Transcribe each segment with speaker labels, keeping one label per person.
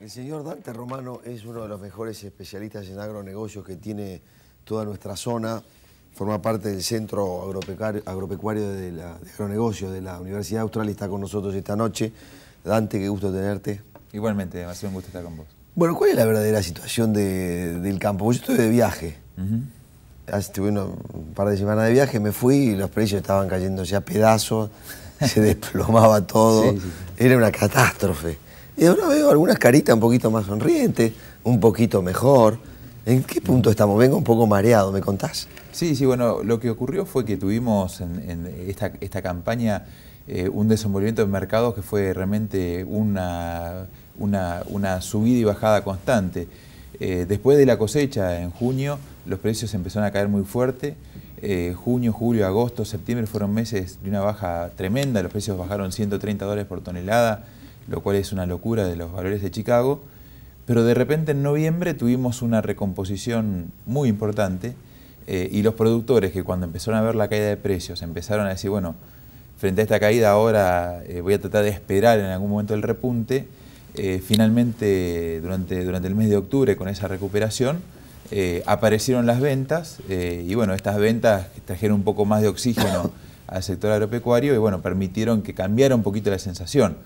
Speaker 1: El señor Dante Romano es uno de los mejores especialistas en agronegocios que tiene toda nuestra zona. Forma parte del Centro Agropecuario, agropecuario de, la, Agronegocios de la Universidad Austral y está con nosotros esta noche. Dante, qué gusto tenerte.
Speaker 2: Igualmente, ha sido un gusto estar con vos.
Speaker 1: Bueno, ¿cuál es la verdadera situación del campo? Yo estuve de viaje. estuve Hace, un par de semanas de viaje, me fui y los precios estaban cayéndose a pedazos, se desplomaba todo. Era una catástrofe. Y ahora veo algunas caritas un poquito más sonrientes, un poquito mejor. ¿En qué punto estamos? Vengo un poco mareado, ¿me contás?
Speaker 2: Sí, sí, bueno, lo que ocurrió fue que tuvimos en, esta, campaña eh, un desenvolvimiento de mercados que fue realmente una, subida y bajada constante. Eh, después de la cosecha en junio, los precios empezaron a caer muy fuerte. Eh, junio, julio, agosto, septiembre fueron meses de una baja tremenda. Los precios bajaron 130 dólares por tonelada lo cual es una locura de los valores de Chicago, pero de repente en noviembre tuvimos una recomposición muy importante eh, y los productores que cuando empezaron a ver la caída de precios empezaron a decir, bueno, frente a esta caída ahora eh, voy a tratar de esperar en algún momento el repunte, eh, finalmente durante, durante el mes de octubre con esa recuperación, aparecieron las ventas y bueno, estas ventas trajeron un poco más de oxígeno al sector agropecuario y bueno, permitieron que cambiara un poquito la sensación.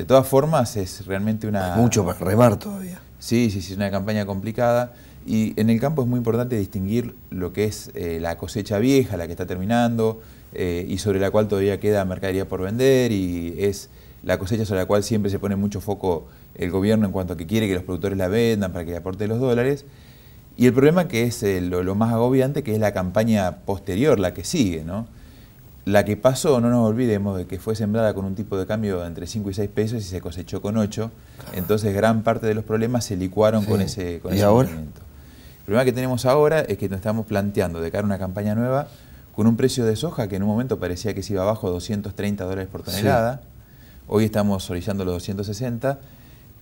Speaker 2: De todas formas, es realmente una... mucho para remar todavía. Sí, sí, sí, es una campaña complicada. Y en el campo es muy importante distinguir lo que es eh, la cosecha vieja, la que está terminando, eh, y sobre la cual todavía queda mercadería por vender, y es la cosecha sobre la cual siempre se pone mucho foco el gobierno en cuanto a que quiere que los productores la vendan para que aporte los dólares. Y el problema que es eh, lo, lo, más agobiante, que es la campaña posterior, la que sigue, ¿no? La que pasó, no nos olvidemos, de que fue sembrada con un tipo de cambio entre 5 y 6 pesos y se cosechó con 8. Entonces gran parte de los problemas se licuaron con ese, con El problema que tenemos ahora es que nos estamos planteando de cara a una campaña nueva con un precio de soja que en un momento parecía que se iba abajo a 230 dólares por tonelada. Hoy estamos solizando los 260.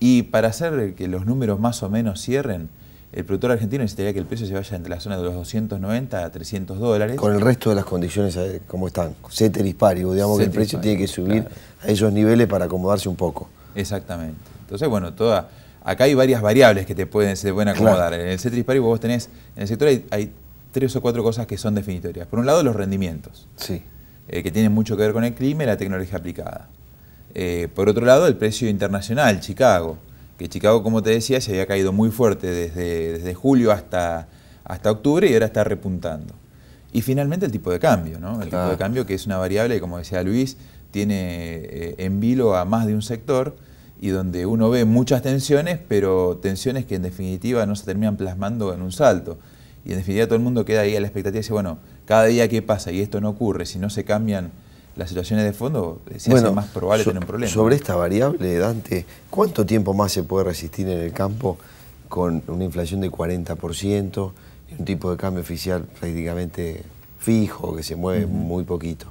Speaker 2: Y para hacer que los números más o menos cierren, el productor argentino necesitaría que el precio se vaya entre la zona de los 290 a 300 dólares. Con el resto
Speaker 1: de las condiciones, eh, como están? Ceteris paribus, digamos que el precio tiene que subir a esos niveles para acomodarse un poco.
Speaker 2: Exactamente. Entonces, bueno, toda, acá hay varias variables que te pueden, se pueden acomodar. En el Ceteris paribus vos tenés, en el sector hay, tres o cuatro cosas que son definitorias. Por un lado, los rendimientos, sí. Eh, que tienen mucho que ver con el clima y la tecnología aplicada. Eh, por otro lado, el precio internacional, Chicago que Chicago, como te decía, se había caído muy fuerte desde, desde julio hasta, hasta octubre y ahora está repuntando. Y finalmente el tipo de cambio, ¿no? El tipo de cambio que es una variable, como decía Luis, tiene eh, en vilo a más de un sector y donde uno ve muchas tensiones, pero tensiones que en definitiva no se terminan plasmando en un salto. Y en definitiva todo el mundo queda ahí a la expectativa y dice, bueno, cada día que pasa y esto no ocurre, si no se cambian las situaciones de fondo eh, se bueno, más probable tener un Sobre
Speaker 1: esta variable, Dante, ¿cuánto tiempo más se puede resistir en el campo con una inflación de 40% y un tipo de cambio oficial prácticamente fijo, que se mueve muy poquito?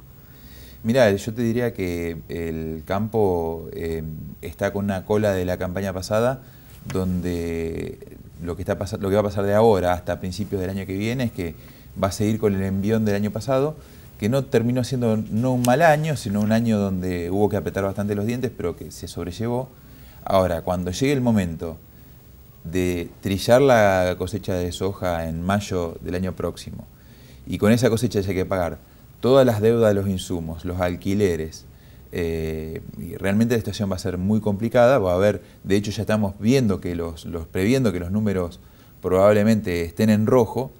Speaker 1: Mira, yo te diría que el campo
Speaker 2: eh, está con una cola de la campaña pasada, donde lo que, está lo que va a pasar de ahora hasta principios del año que viene es que va a seguir con el envión del año pasado que no terminó siendo no un mal año, sino un año donde hubo que apretar bastante los dientes, pero que se sobrellevó. Ahora, cuando llegue el momento de trillar la cosecha de soja en mayo del año próximo, y con esa cosecha ya hay que pagar todas las deudas de los insumos, los alquileres, eh, y realmente la situación va a ser muy complicada, va a haber, de hecho ya estamos viendo que los, los previendo que los números probablemente estén en rojo,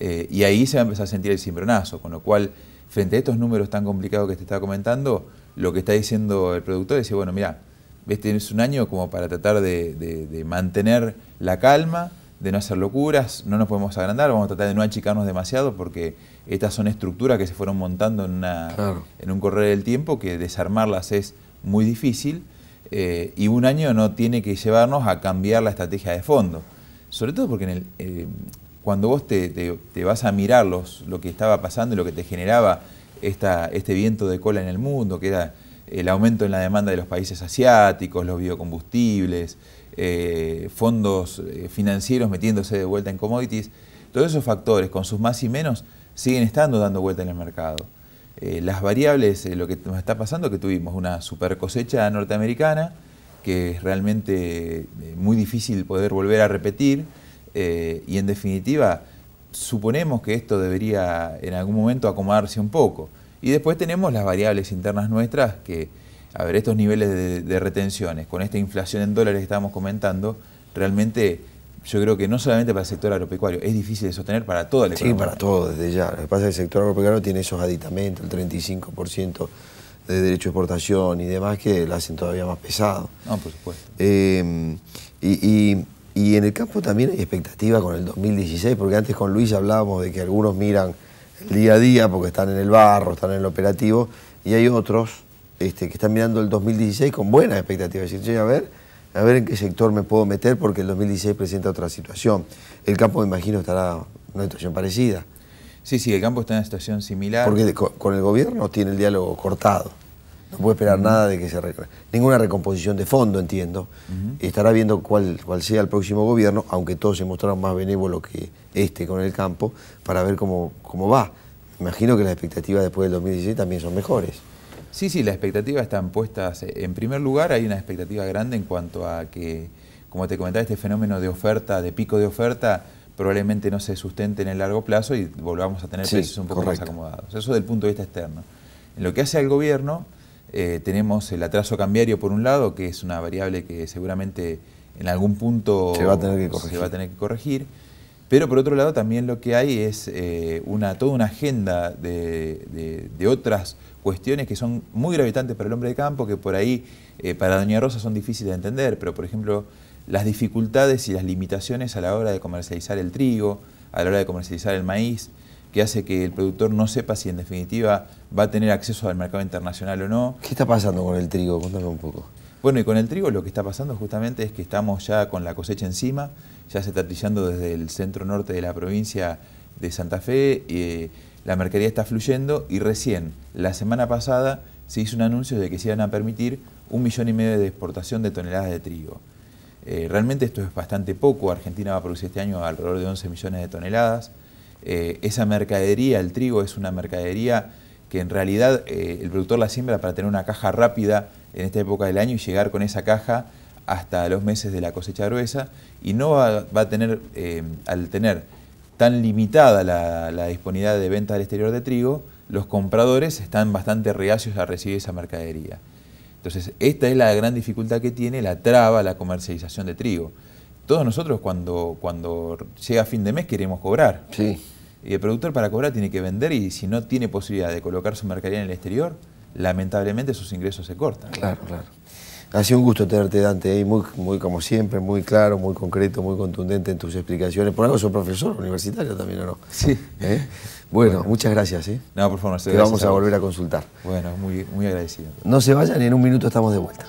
Speaker 2: eh, y ahí se va a empezar a sentir el cimbronazo, con lo cual frente a estos números tan complicados que te estaba comentando, lo que está diciendo el productor es, bueno, mira, este es un año como para tratar de, mantener la calma, de no hacer locuras, no nos podemos agrandar, vamos a tratar de no achicarnos demasiado porque estas son estructuras que se fueron montando en, un correr del tiempo que desarmarlas es muy difícil eh, y un año no tiene que llevarnos a cambiar la estrategia de fondo. Sobre todo porque en el, eh, cuando vos te, vas a mirar lo que estaba pasando y lo que te generaba este viento de cola en el mundo, que era el aumento en la demanda de los países asiáticos, los biocombustibles, eh, fondos eh, financieros metiéndose de vuelta en commodities, todos esos factores, con sus más y menos, siguen estando dando vuelta en el mercado. Eh, las variables, lo que nos está pasando que tuvimos una super cosecha norteamericana, que es realmente muy difícil poder volver a repetir, eh, y en definitiva suponemos que esto debería en algún momento acomodarse un poco. Y después tenemos las variables internas nuestras que, a ver, estos niveles de, retenciones, con esta inflación en dólares que estábamos comentando, realmente yo creo que no
Speaker 1: solamente para el sector agropecuario, es difícil de sostener para toda la economía. Sí, para todo, desde ya. Lo que pasa es que el sector agropecuario tiene esos aditamentos, el 35% de derecho de exportación y demás, que lo hacen todavía más pesado. No, por supuesto. Eh, y y en el campo también hay expectativa con el 2016, porque antes con Luis hablábamos de que algunos miran el día a día porque están en el barro, están en el operativo, y hay otros este, que están mirando el 2016 con buenas expectativas. Es decir, a ver, a ver en qué sector me puedo meter porque el 2016 presenta otra situación. El campo, me imagino, estará en una situación parecida. Sí, sí, el campo está en una situación similar. Porque con el gobierno tiene el diálogo cortado. No puede esperar nada de que se... Ninguna recomposición de fondo, entiendo. Estará viendo cuál, cuál sea el próximo gobierno, aunque todos se mostraron más benévolos que este con el campo, para ver cómo, cómo va. imagino que las expectativas después del 2016 también son mejores. Sí, sí, las expectativas están puestas. E-, en primer
Speaker 2: lugar, hay una expectativa grande en cuanto a que, como te comentaba, este fenómeno de oferta, de pico de oferta, probablemente no se sustente en el largo plazo y volvamos a tener precios un poco más acomodados. Eso del punto de vista externo. En lo que hace al gobierno, eh, tenemos el atraso cambiario por un lado, que es una variable que seguramente en algún punto se va a tener que corregir. Pero por otro lado también lo que hay es eh, toda una agenda de, otras cuestiones que son muy gravitantes para el hombre de campo, que por ahí eh, para Doña Rosa son difíciles de entender, pero por ejemplo las dificultades y las limitaciones a la hora de comercializar el trigo, a la hora de comercializar el maíz, que hace que el productor no sepa si en definitiva va a tener acceso al mercado internacional o no. ¿Qué está pasando con el trigo? Cuéntame un poco. Bueno, y con el trigo lo que está pasando justamente es que estamos ya con la cosecha encima, ya se está trillando desde el centro norte de la provincia de Santa Fe, eh, la mercadería está fluyendo y recién la semana pasada se hizo un anuncio de que se iban a permitir un millón y medio de exportación de toneladas de trigo. Eh, realmente esto es bastante poco, Argentina va a producir este año alrededor de 11 millones de toneladas, eh, esa mercadería, el trigo es una mercadería que en realidad eh, el productor la siembra para tener una caja rápida en esta época del año y llegar con esa caja hasta los meses de la cosecha gruesa y no va, a tener, eh, al tener tan limitada la, disponibilidad de venta al exterior de trigo, los compradores están bastante reacios a recibir esa mercadería. Entonces, esta es la gran dificultad que tiene la traba, la comercialización de trigo todos nosotros cuando, cuando llega fin de mes queremos cobrar. Y el productor para cobrar tiene que vender y si no tiene posibilidad de colocar su mercadería en el exterior, lamentablemente sus ingresos se cortan.
Speaker 1: Claro, claro. Ha sido un gusto tenerte, Dante, ahí muy, muy como siempre, muy claro, muy concreto, muy contundente en tus explicaciones. Por algo sos profesor universitario también, ¿o no? Sí. ¿Eh? Bueno, muchas gracias. ¿eh? No, por favor, Te vamos a, volver a consultar. Bueno, muy, muy agradecido. No se vayan y en un minuto estamos de vuelta.